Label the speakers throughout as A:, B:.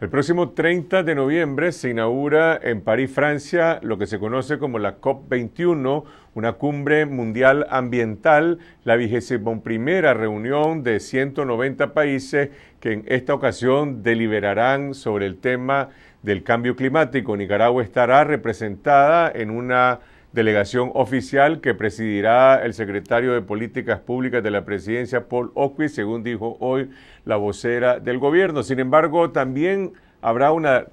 A: El próximo 30 de noviembre se inaugura en París, Francia, lo que se conoce como la COP21, una cumbre mundial ambiental, la vigésima primera reunión de 190 países que en esta ocasión deliberarán sobre el tema del cambio climático. Nicaragua estará representada en una delegación oficial que presidirá el secretario de Políticas Públicas de la Presidencia, Paul oqui según dijo hoy la vocera del gobierno. Sin embargo, también habrá una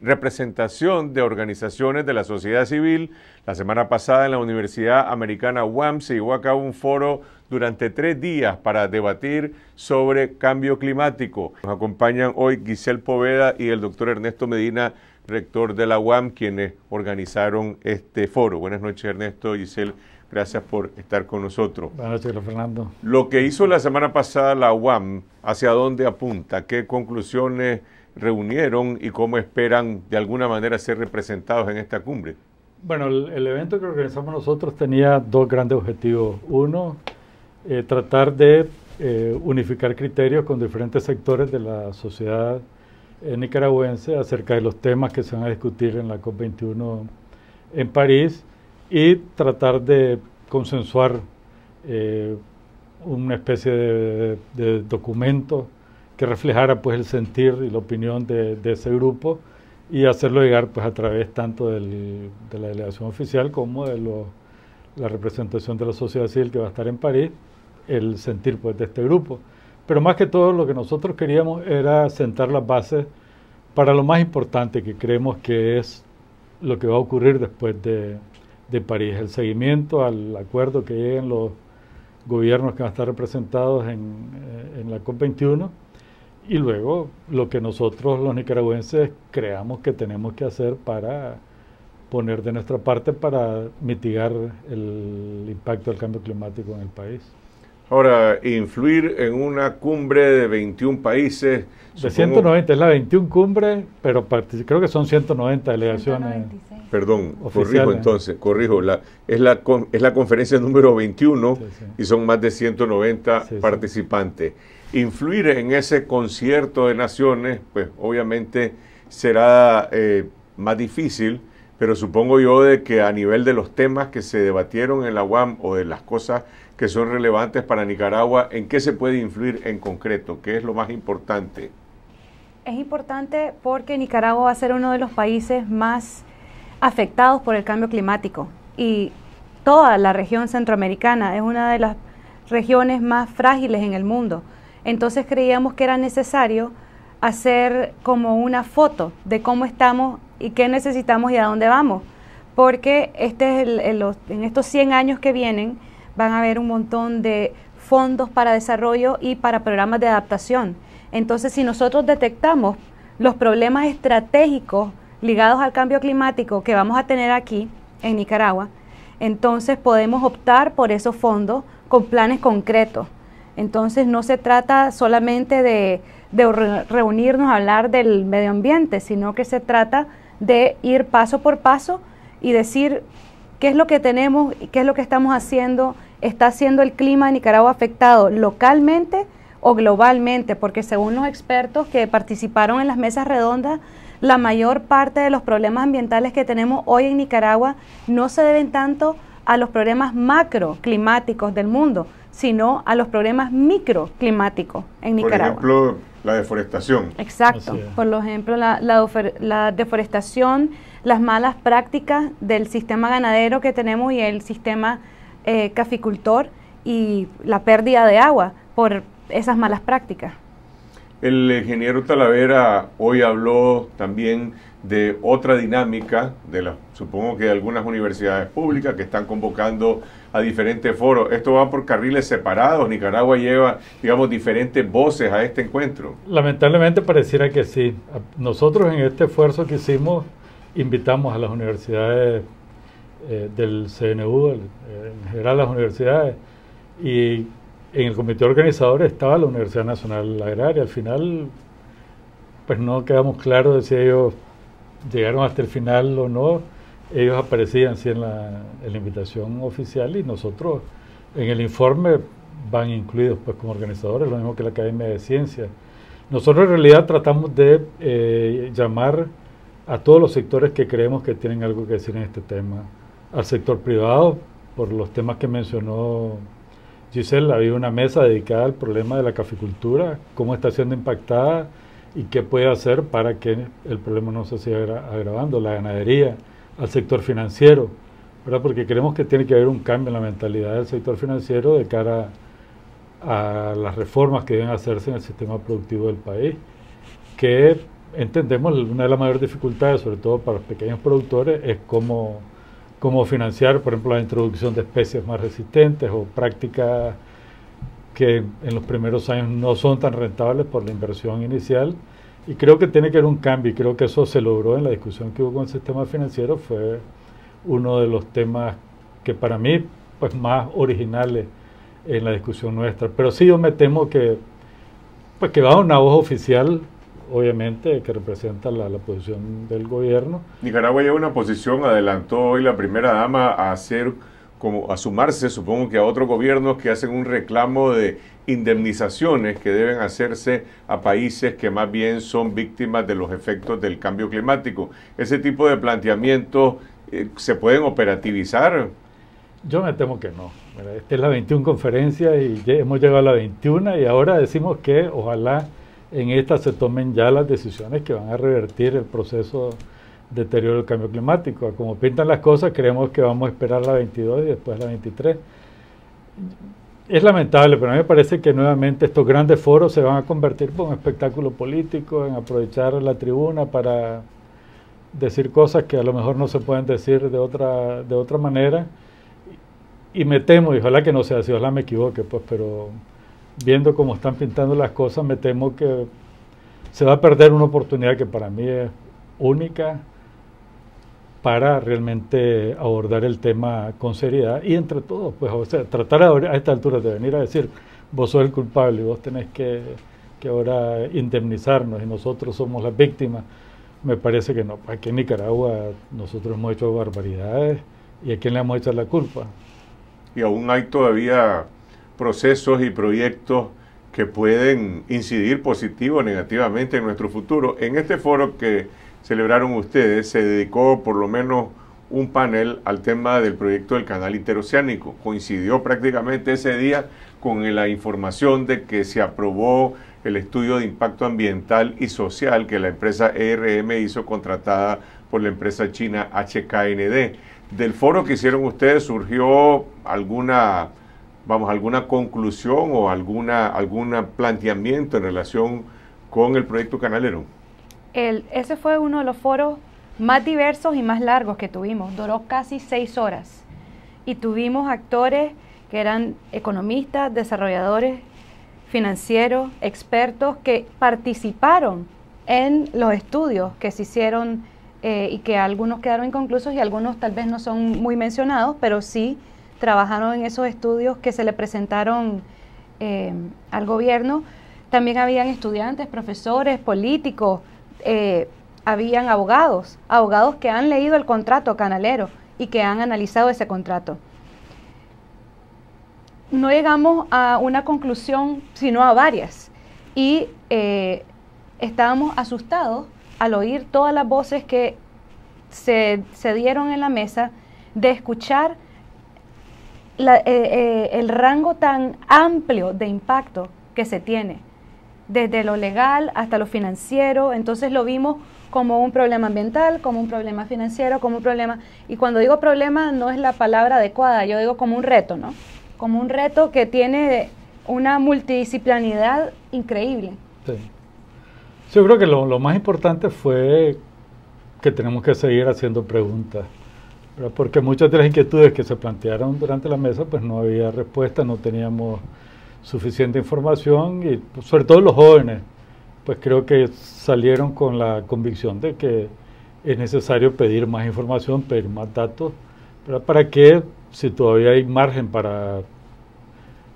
A: representación de organizaciones de la sociedad civil. La semana pasada en la Universidad Americana UAM se llevó a cabo un foro durante tres días para debatir sobre cambio climático. Nos acompañan hoy Giselle Poveda y el doctor Ernesto Medina rector de la UAM, quienes organizaron este foro. Buenas noches, Ernesto, Giselle, gracias por estar con nosotros.
B: Buenas noches, Fernando.
A: Lo que hizo la semana pasada la UAM, ¿hacia dónde apunta? ¿Qué conclusiones reunieron y cómo esperan de alguna manera ser representados en esta cumbre?
B: Bueno, el, evento que organizamos nosotros tenía dos grandes objetivos. Uno, eh, tratar de eh, unificar criterios con diferentes sectores de la sociedad eh, nicaragüense acerca de los temas que se van a discutir en la COP21 en París y tratar de consensuar eh, una especie de, documento que reflejara pues el sentir y la opinión de, ese grupo y hacerlo llegar pues a través tanto de la delegación oficial como de la representación de la sociedad civil que va a estar en París el sentir pues de este grupo. Pero más que todo lo que nosotros queríamos era sentar las bases para lo más importante que creemos que es lo que va a ocurrir después de, París, el seguimiento al acuerdo que lleguen los gobiernos que van a estar representados en, eh, en la COP21 y luego lo que nosotros los nicaragüenses creamos que tenemos que hacer para poner de nuestra parte para mitigar el impacto del cambio climático en el país.
A: Ahora, influir en una cumbre de 21 países. De 190,
B: es la 21 cumbre, pero creo que son 190 delegaciones.
A: Perdón, corrijo entonces, corrijo. es, la, es la conferencia número 21 y son más de 190 participantes. Influir en ese concierto de naciones, pues obviamente será eh, más difícil, pero supongo yo de que a nivel de los temas que se debatieron en la UAM o de las cosas que son relevantes para Nicaragua, ¿en qué se puede influir en concreto? ¿Qué es lo más importante?
C: Es importante porque Nicaragua va a ser uno de los países más afectados por el cambio climático y toda la región centroamericana es una de las regiones más frágiles en el mundo. Entonces creíamos que era necesario hacer como una foto de cómo estamos y qué necesitamos y a dónde vamos, porque este es el, en estos 100 años que vienen, van a haber un montón de fondos para desarrollo y para programas de adaptación. Entonces, si nosotros detectamos los problemas estratégicos ligados al cambio climático que vamos a tener aquí en Nicaragua, entonces podemos optar por esos fondos con planes concretos. Entonces no se trata solamente de, reunirnos a hablar del medio ambiente, sino que se trata de ir paso por paso y decir qué es lo que tenemos, y qué es lo que estamos haciendo, está siendo el clima de Nicaragua afectado localmente o globalmente, porque según los expertos que participaron en las mesas redondas, la mayor parte de los problemas ambientales que tenemos hoy en Nicaragua no se deben tanto a los problemas macroclimáticos del mundo, sino a los problemas microclimáticos en Nicaragua. Por
A: ejemplo, la deforestación. Exacto. Por
C: ejemplo, la, la, deforestación, las malas prácticas del sistema ganadero que tenemos y el sistema eh, caficultor y la pérdida de agua por esas malas prácticas.
A: El ingeniero Talavera hoy habló también de otra dinámica, de la, supongo que de algunas universidades públicas que están convocando a diferentes foros. Esto va por carriles separados. Nicaragua lleva, digamos, diferentes voces a este encuentro.
B: Lamentablemente pareciera que sí. Nosotros en este esfuerzo que hicimos invitamos a las universidades eh, del CNU, eh, en general las universidades, y en el comité organizadores estaba la Universidad Nacional Agraria. Al final, pues no quedamos claros de si ellos llegaron hasta el final o no. Ellos aparecían sí, en, la, invitación oficial y nosotros en el informe van incluidos pues como organizadores, lo mismo que la Academia de Ciencias. Nosotros en realidad tratamos de eh, llamar a todos los sectores que creemos que tienen algo que decir en este tema al sector privado por los temas que mencionó Giselle. Había una mesa dedicada al problema de la caficultura, cómo está siendo impactada y qué puede hacer para que el problema no se siga agravando. La ganadería, al sector financiero, porque creemos que tiene que haber un cambio en la mentalidad del sector financiero de cara a las reformas que deben hacerse en el sistema productivo del país, que entendemos una de las mayores dificultades, sobre todo para los pequeños productores, es cómo cómo financiar, por ejemplo, la introducción de especies más resistentes o prácticas que en los primeros años no son tan rentables por la inversión inicial. Y creo que tiene que haber un cambio y creo que eso se logró en la discusión que hubo con el sistema financiero. Fue uno de los temas que para mí pues más originales en la discusión nuestra. Pero sí yo me temo que pues que va a una voz oficial obviamente, que representa la, posición del gobierno.
A: Nicaragua lleva una posición, adelantó hoy la primera dama a hacer como a sumarse, supongo que a otros gobiernos que hacen un reclamo de indemnizaciones que deben hacerse a países que más bien son víctimas de los efectos del cambio climático. Ese tipo de planteamientos eh, se pueden operativizar.
B: Yo me temo que no. esta es la 21 conferencia y hemos llegado a la 21 y ahora decimos que ojalá en esta se tomen ya las decisiones que van a revertir el proceso de deterioro del cambio climático. Como pintan las cosas, creemos que vamos a esperar la 22 y después la 23. Es lamentable, pero a mí me parece que nuevamente estos grandes foros se van a convertir en un espectáculo político, en aprovechar la tribuna para decir cosas que a lo mejor no se pueden decir de otra, de otra manera. Y me temo, y ojalá que no sea así, ojalá me equivoque, pues, pero viendo cómo están pintando las cosas, me temo que se va a perder una oportunidad que para mí es única para realmente abordar el tema con seriedad y entre todos, pues sea, tratar a, esta altura de venir a decir, vos sos el culpable, y vos tenés que, que ahora indemnizarnos y nosotros somos las víctimas, me parece que no. Aquí en Nicaragua nosotros hemos hecho barbaridades y a quién le hemos hecho la culpa.
A: Y aún hay todavía procesos y proyectos que pueden incidir positivo o negativamente en nuestro futuro. En este foro que celebraron ustedes se dedicó por lo menos un panel al tema del proyecto del canal interoceánico. Coincidió prácticamente ese día con la información de que se aprobó el estudio de impacto ambiental y social que la empresa ERM hizo contratada por la empresa china HKND. Del foro que hicieron ustedes surgió alguna vamos, alguna conclusión o alguna, algún planteamiento en relación con el proyecto canalero?
C: El, ese fue uno de los foros más diversos y más largos que tuvimos. Duró casi seis horas y tuvimos actores que eran economistas, desarrolladores financieros, expertos que participaron en los estudios que se hicieron eh, y que algunos quedaron inconclusos y algunos tal vez no son muy mencionados, pero sí trabajaron en esos estudios que se le presentaron eh, al gobierno. También habían estudiantes, profesores, políticos, eh, habían abogados, abogados que han leído el contrato canalero y que han analizado ese contrato. No llegamos a una conclusión, sino a varias. Y eh, estábamos asustados al oír todas las voces que se, se dieron en la mesa de escuchar la, eh, eh, el rango tan amplio de impacto que se tiene, desde lo legal hasta lo financiero, entonces lo vimos como un problema ambiental, como un problema financiero, como un problema, y cuando digo problema no es la palabra adecuada, yo digo como un reto, ¿no? Como un reto que tiene una multidisciplinaridad increíble.
B: Sí. Yo creo que lo más importante fue que tenemos que seguir haciendo preguntas porque muchas de las inquietudes que se plantearon durante la mesa, pues no había respuesta, no teníamos suficiente información y pues, sobre todo los jóvenes, pues creo que salieron con la convicción de que es necesario pedir más información, pedir más datos, ¿verdad? para que si todavía hay margen para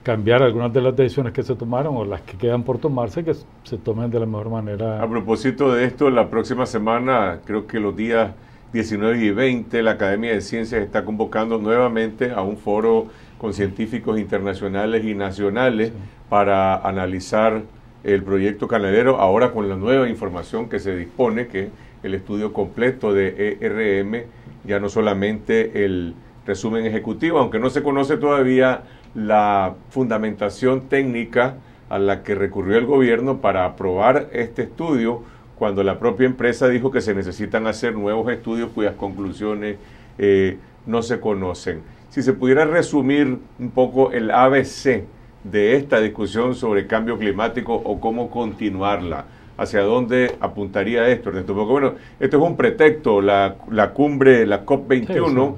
B: cambiar algunas de las decisiones que se tomaron o las que quedan por tomarse, que se tomen de la mejor manera. A
A: propósito de esto, la próxima semana, creo que los días 19 y 20, la Academia de Ciencias está convocando nuevamente a un foro con científicos internacionales y nacionales para analizar el proyecto Canadero, ahora con la nueva información que se dispone, que el estudio completo de ERM, ya no solamente el resumen ejecutivo, aunque no se conoce todavía la fundamentación técnica a la que recurrió el gobierno para aprobar este estudio, cuando la propia empresa dijo que se necesitan hacer nuevos estudios cuyas conclusiones eh, no se conocen. Si se pudiera resumir un poco el ABC de esta discusión sobre cambio climático o cómo continuarla, hacia dónde apuntaría esto, Porque bueno, esto es un pretexto, la, la cumbre, la COP21,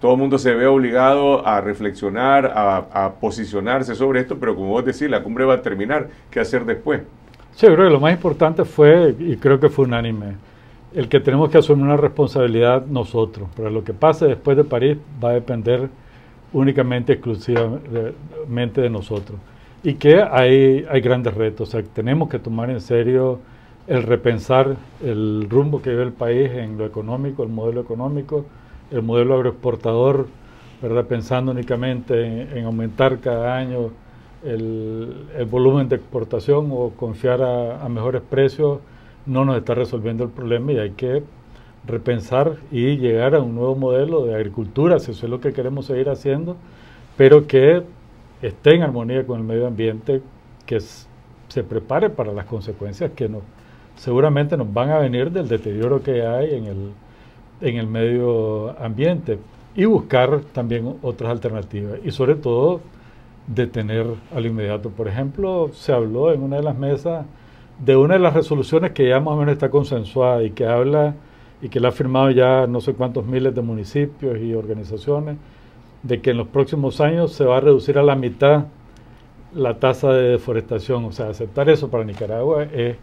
A: todo el mundo se ve obligado a reflexionar, a posicionarse sobre esto, pero como vos decís, la cumbre va a terminar, ¿qué hacer después?
B: Sí, creo que lo más importante fue, y creo que fue unánime, el que tenemos que asumir una responsabilidad nosotros. Pero lo que pase después de París va a depender únicamente, exclusivamente de nosotros. Y que hay, hay grandes retos. tenemos que tomar en serio el repensar el rumbo que lleva el país en lo económico, el modelo económico, el modelo agroexportador, ¿verdad? pensando únicamente en aumentar cada año el, volumen de exportación o confiar a, mejores precios no nos está resolviendo el problema y hay que repensar y llegar a un nuevo modelo de agricultura, si eso es lo que queremos seguir haciendo, pero que esté en armonía con el medio ambiente, que se prepare para las consecuencias que seguramente nos van a venir del deterioro que hay en el, en el medio ambiente y buscar también otras alternativas y sobre todo de detener al inmediato. Por ejemplo, se habló en una de las mesas de una de las resoluciones que ya más o menos está consensuada y que habla y que la ha firmado ya no sé cuántos miles de municipios y organizaciones, de que en los próximos años se va a reducir a la mitad la tasa de deforestación. O sea, aceptar eso para Nicaragua es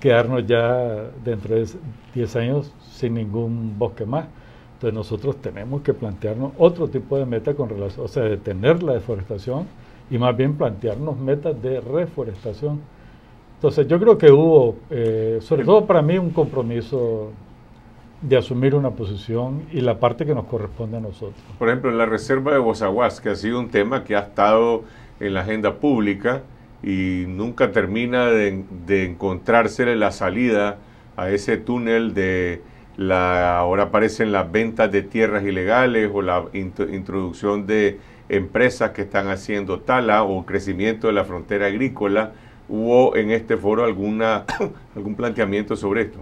B: quedarnos ya dentro de 10 años sin ningún bosque más. Entonces nosotros tenemos que plantearnos otro tipo de meta con relación, o sea, detener la deforestación y más bien plantearnos metas de reforestación. Entonces yo creo que hubo, eh, sobre todo para mí, un compromiso de asumir una posición y la parte que nos corresponde a nosotros.
A: Por ejemplo, la reserva de Bozaguas, que ha sido un tema que ha estado en la agenda pública y nunca termina de, de encontrársele la salida a ese túnel de ahora aparecen las ventas de tierras ilegales o la introducción de empresas que están haciendo tala o crecimiento de la frontera agrícola. ¿Hubo en este foro alguna, algún planteamiento sobre esto?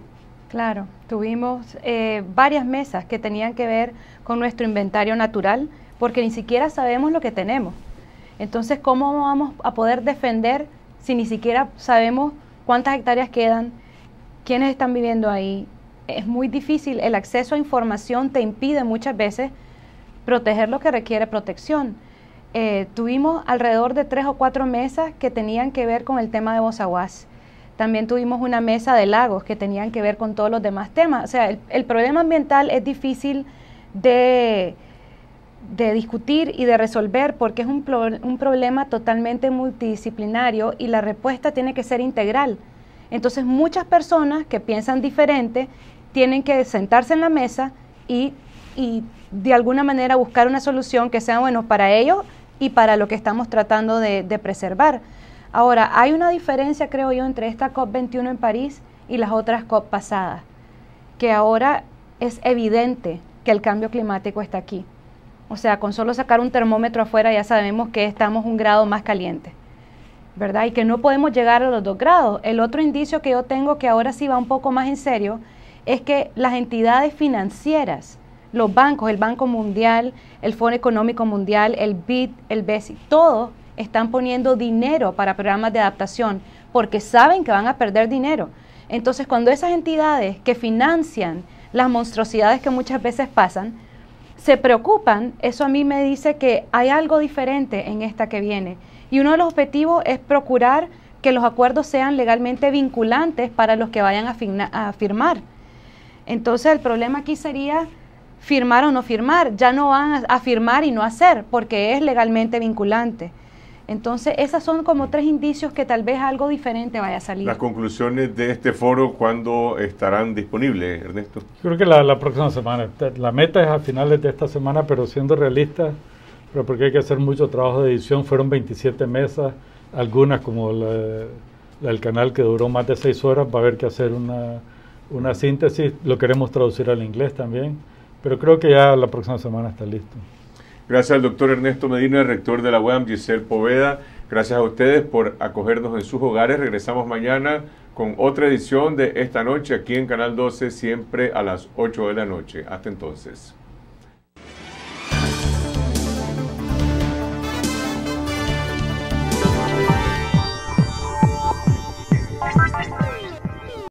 C: Claro, tuvimos eh, varias mesas que tenían que ver con nuestro inventario natural, porque ni siquiera sabemos lo que tenemos. Entonces, ¿cómo vamos a poder defender si ni siquiera sabemos cuántas hectáreas quedan, quiénes están viviendo ahí, es muy difícil, el acceso a información te impide muchas veces proteger lo que requiere protección. Eh, tuvimos alrededor de tres o cuatro mesas que tenían que ver con el tema de Bozaguas. También tuvimos una mesa de lagos que tenían que ver con todos los demás temas. O sea, el, problema ambiental es difícil de, discutir y de resolver porque es un, un problema totalmente multidisciplinario y la respuesta tiene que ser integral. Entonces muchas personas que piensan diferente tienen que sentarse en la mesa y, de alguna manera buscar una solución que sea bueno para ellos y para lo que estamos tratando de, de preservar. Ahora, hay una diferencia, creo yo, entre esta COP21 en París y las otras COP pasadas, que ahora es evidente que el cambio climático está aquí. O sea, con solo sacar un termómetro afuera ya sabemos que estamos un grado más caliente, ¿verdad? Y que no podemos llegar a los dos grados. El otro indicio que yo tengo que ahora sí va un poco más en serio es que las entidades financieras, los bancos, el Banco Mundial, el Fondo Económico Mundial, el BID, el BESI, todos están poniendo dinero para programas de adaptación porque saben que van a perder dinero. Entonces, cuando esas entidades que financian las monstruosidades que muchas veces pasan, se preocupan, eso a mí me dice que hay algo diferente en esta que viene. Y uno de los objetivos es procurar que los acuerdos sean legalmente vinculantes para los que vayan a, a firmar. Entonces el problema aquí sería firmar o no firmar. Ya no van a firmar y no hacer porque es legalmente vinculante. Entonces, esas son como tres indicios que tal vez algo diferente vaya a salir. Las
A: conclusiones de este foro, ¿cuándo estarán disponibles, Ernesto?
B: creo que la, próxima semana. La meta es a finales de esta semana, pero siendo realistas, pero porque hay que hacer mucho trabajo de edición, fueron 27 mesas, algunas como la, del canal que duró más de seis horas, va a haber que hacer una una síntesis, lo queremos traducir al inglés también, pero creo que ya la próxima semana está listo.
A: Gracias al doctor Ernesto Medina, el rector de la UAM, Giselle Poveda. Gracias a ustedes por acogernos en sus hogares. Regresamos mañana con otra edición de esta noche aquí en Canal 12, siempre a las 8 de la noche. Hasta entonces.